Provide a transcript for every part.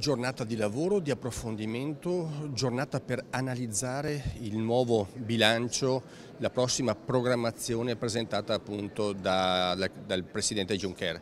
Giornata di lavoro, di approfondimento, giornata per analizzare il nuovo bilancio, la prossima programmazione presentata appunto da, dal Presidente Juncker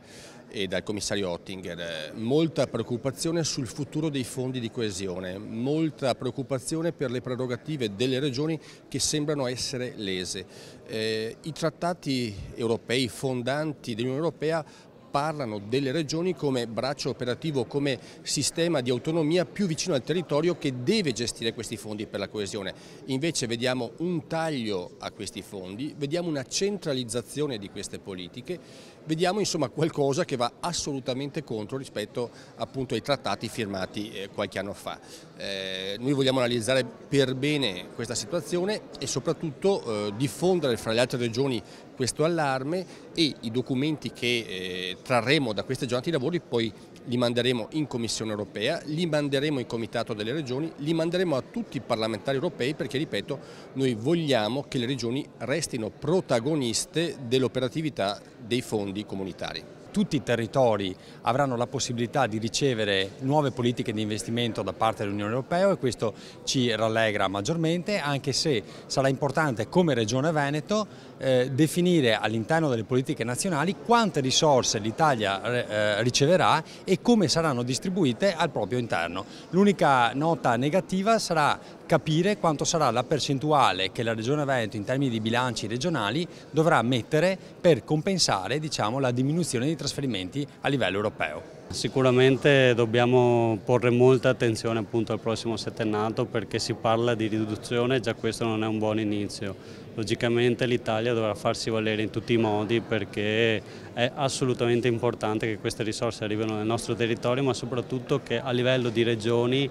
e dal commissario Oettinger. Molta preoccupazione sul futuro dei fondi di coesione, molta preoccupazione per le prerogative delle regioni che sembrano essere lese. Eh, I trattati europei fondanti dell'Unione Europea parlano delle regioni come braccio operativo, come sistema di autonomia più vicino al territorio che deve gestire questi fondi per la coesione. Invece vediamo un taglio a questi fondi, vediamo una centralizzazione di queste politiche, vediamo insomma qualcosa che va assolutamente contro rispetto appunto ai trattati firmati eh, qualche anno fa. Eh, noi vogliamo analizzare per bene questa situazione e soprattutto eh, diffondere fra le altre regioni questo allarme e i documenti che eh, trarremo da queste giornate di lavori poi li manderemo in Commissione europea, li manderemo in Comitato delle Regioni, li manderemo a tutti i parlamentari europei perché, ripeto, noi vogliamo che le Regioni restino protagoniste dell'operatività dei fondi comunitari tutti i territori avranno la possibilità di ricevere nuove politiche di investimento da parte dell'Unione Europea e questo ci rallegra maggiormente, anche se sarà importante come Regione Veneto eh, definire all'interno delle politiche nazionali quante risorse l'Italia eh, eh riceverà e come saranno distribuite al proprio interno. L'unica nota negativa sarà capire quanto sarà la percentuale che la Regione Veneto in termini di bilanci regionali dovrà mettere per compensare diciamo, la diminuzione dei trasferimenti a livello europeo. Sicuramente dobbiamo porre molta attenzione al prossimo settennato perché si parla di riduzione e già questo non è un buon inizio. Logicamente l'Italia dovrà farsi valere in tutti i modi perché è assolutamente importante che queste risorse arrivino nel nostro territorio ma soprattutto che a livello di regioni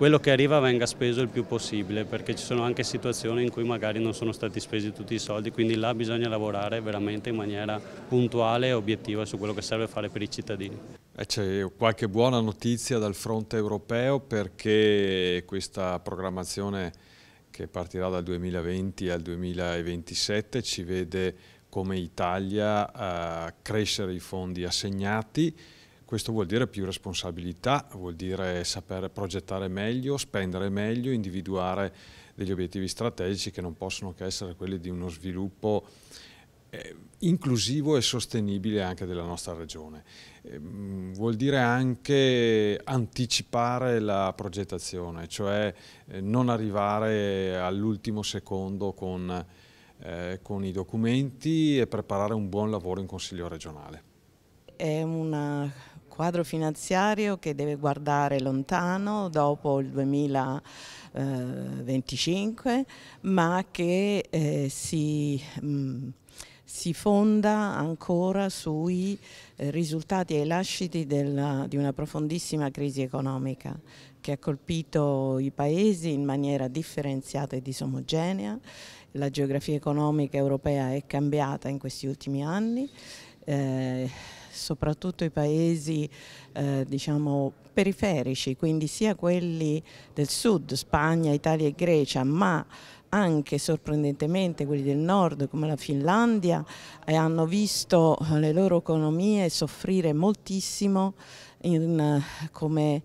quello che arriva venga speso il più possibile perché ci sono anche situazioni in cui magari non sono stati spesi tutti i soldi, quindi là bisogna lavorare veramente in maniera puntuale e obiettiva su quello che serve fare per i cittadini. Eh, c'è qualche buona notizia dal fronte europeo perché questa programmazione che partirà dal 2020 al 2027 ci vede come Italia eh, crescere i fondi assegnati questo vuol dire più responsabilità, vuol dire saper progettare meglio, spendere meglio, individuare degli obiettivi strategici che non possono che essere quelli di uno sviluppo eh, inclusivo e sostenibile anche della nostra regione. Eh, vuol dire anche anticipare la progettazione, cioè eh, non arrivare all'ultimo secondo con, eh, con i documenti e preparare un buon lavoro in Consiglio regionale. È una quadro finanziario che deve guardare lontano dopo il 2025, ma che eh, si... Mh, mm, si fonda ancora sui eh, risultati e lasciti della, di una profondissima crisi economica che ha colpito i paesi in maniera differenziata e disomogenea. La geografia economica europea è cambiata in questi ultimi anni. Eh, soprattutto i paesi eh, diciamo, periferici, quindi sia quelli del sud, Spagna, Italia e Grecia, ma anche sorprendentemente quelli del nord come la Finlandia eh, hanno visto le loro economie soffrire moltissimo in, come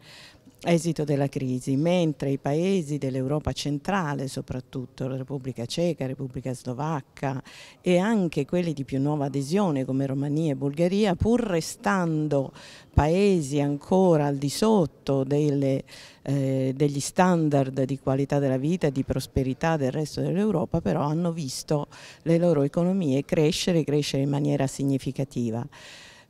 esito della crisi, mentre i paesi dell'Europa centrale, soprattutto la Repubblica Ceca, Repubblica Slovacca e anche quelli di più nuova adesione come Romania e Bulgaria, pur restando paesi ancora al di sotto delle, eh, degli standard di qualità della vita e di prosperità del resto dell'Europa, però hanno visto le loro economie crescere, crescere in maniera significativa.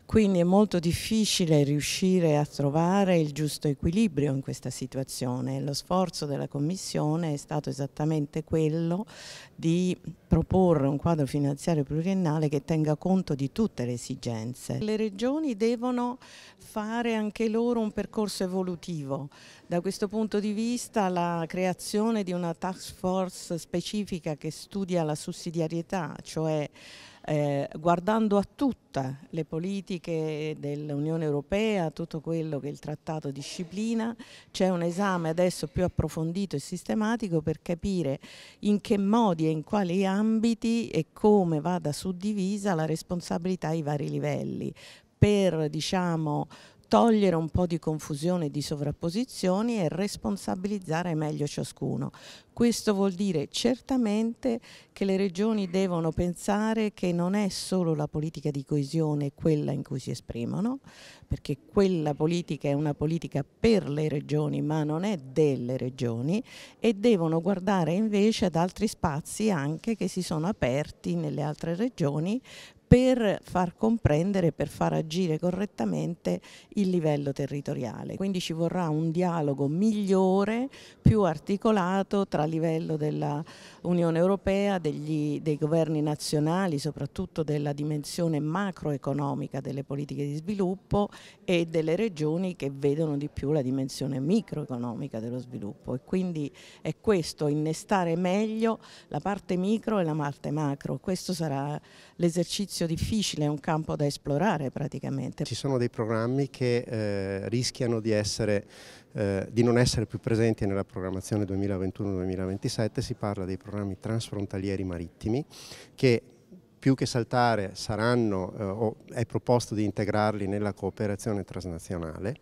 Quindi è molto difficile riuscire a trovare il giusto equilibrio in questa situazione. Lo sforzo della Commissione è stato esattamente quello di proporre un quadro finanziario pluriennale che tenga conto di tutte le esigenze. Le regioni devono fare anche loro un percorso evolutivo. Da questo punto di vista la creazione di una task force specifica che studia la sussidiarietà, cioè eh, guardando a tutte le politiche dell'Unione Europea, tutto quello che il trattato disciplina, c'è un esame adesso più approfondito e sistematico per capire in che modi e in quali ambiti e come vada suddivisa la responsabilità ai vari livelli per diciamo, togliere un po' di confusione e di sovrapposizioni e responsabilizzare meglio ciascuno. Questo vuol dire certamente che le regioni devono pensare che non è solo la politica di coesione quella in cui si esprimono, perché quella politica è una politica per le regioni ma non è delle regioni e devono guardare invece ad altri spazi anche che si sono aperti nelle altre regioni per far comprendere, per far agire correttamente il livello territoriale. Quindi ci vorrà un dialogo migliore, più articolato tra livello dell'Unione Europea, degli, dei governi nazionali, soprattutto della dimensione macroeconomica delle politiche di sviluppo e delle regioni che vedono di più la dimensione microeconomica dello sviluppo. E quindi è questo, innestare meglio la parte micro e la parte macro. Questo sarà l'esercizio esercizio difficile, è un campo da esplorare praticamente. Ci sono dei programmi che eh, rischiano di, essere, eh, di, non essere più presenti nella programmazione 2021-2027, si parla dei programmi transfrontalieri marittimi che più che saltare saranno, eh, o è proposto di integrarli nella cooperazione transnazionale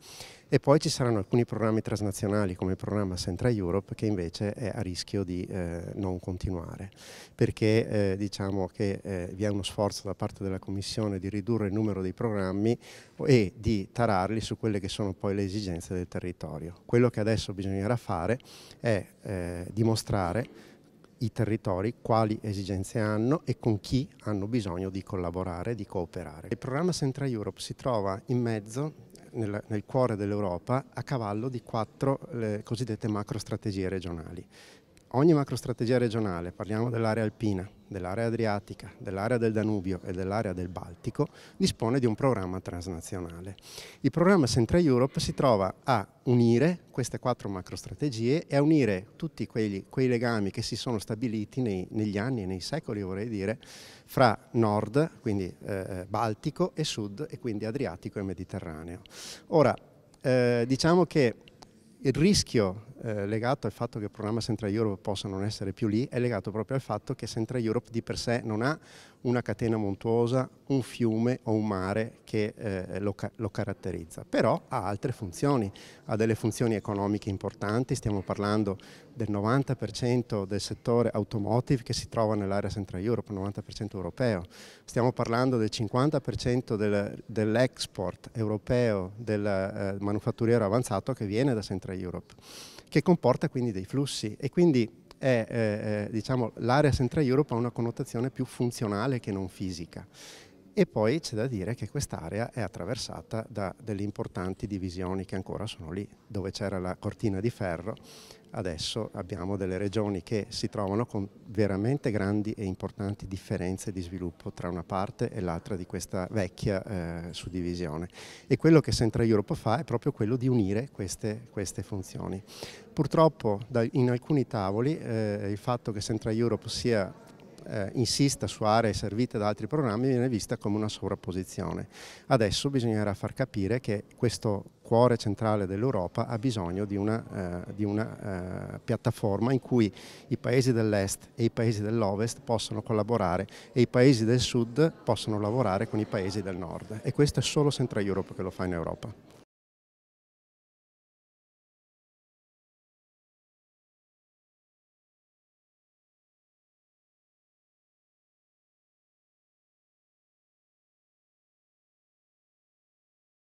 e poi ci saranno alcuni programmi transnazionali come il programma Central Europe che invece è a rischio di eh, non continuare perché eh, diciamo che eh, vi è uno sforzo da parte della Commissione di ridurre il numero dei programmi e di tararli su quelle che sono poi le esigenze del territorio. Quello che adesso bisognerà fare è eh, dimostrare i territori quali esigenze hanno e con chi hanno bisogno di collaborare, di cooperare. Il programma Central Europe si trova in mezzo nel, nel cuore dell'Europa a cavallo di quattro cosiddette macrostrategie regionali. Ogni macrostrategia regionale, parliamo dell'area alpina, dell'area adriatica, dell'area del Danubio e dell'area del Baltico, dispone di un programma transnazionale. Il programma Central Europe si trova a unire queste quattro macrostrategie e a unire tutti quegli, quei legami che si sono stabiliti nei, negli anni e nei secoli, vorrei dire, fra nord, quindi eh, eh Baltico, e sud, e quindi Adriatico e Mediterraneo. Ora, eh, diciamo che il rischio eh, legato al fatto che il programma Central Europe possa non essere più lì, è legato proprio al fatto che Central Europe di per sé non ha una catena montuosa, un fiume o un mare che eh, lo, lo, caratterizza, però ha altre funzioni, ha delle funzioni economiche importanti, stiamo parlando del 90% del settore automotive che si trova nell'area Central Europe, 90% europeo, stiamo parlando del 50% del, dell'export europeo del eh, manufatturiero avanzato che viene da Central Europe che comporta quindi dei flussi e quindi è, eh, eh, diciamo, l'area Central Europe ha una connotazione più funzionale che non fisica. E poi c'è da dire che quest'area è attraversata da delle importanti divisioni che ancora sono lì, dove c'era la cortina di ferro, adesso abbiamo delle regioni che si trovano con veramente grandi e importanti differenze di sviluppo tra una parte e l'altra di questa vecchia eh, suddivisione. E quello che Central Europe fa è proprio quello di unire queste, queste funzioni. Purtroppo da, in alcuni tavoli eh, il fatto che Central Europe sia eh, insista su aree servite da altri programmi viene vista come una sovrapposizione. Adesso bisognerà far capire che questo cuore centrale dell'Europa ha bisogno di una, eh, di una eh, piattaforma in cui i paesi dell'est e i paesi dell'ovest possono collaborare e i paesi del sud possono lavorare con i paesi del nord e questo è solo Central Europe che lo fa in Europa.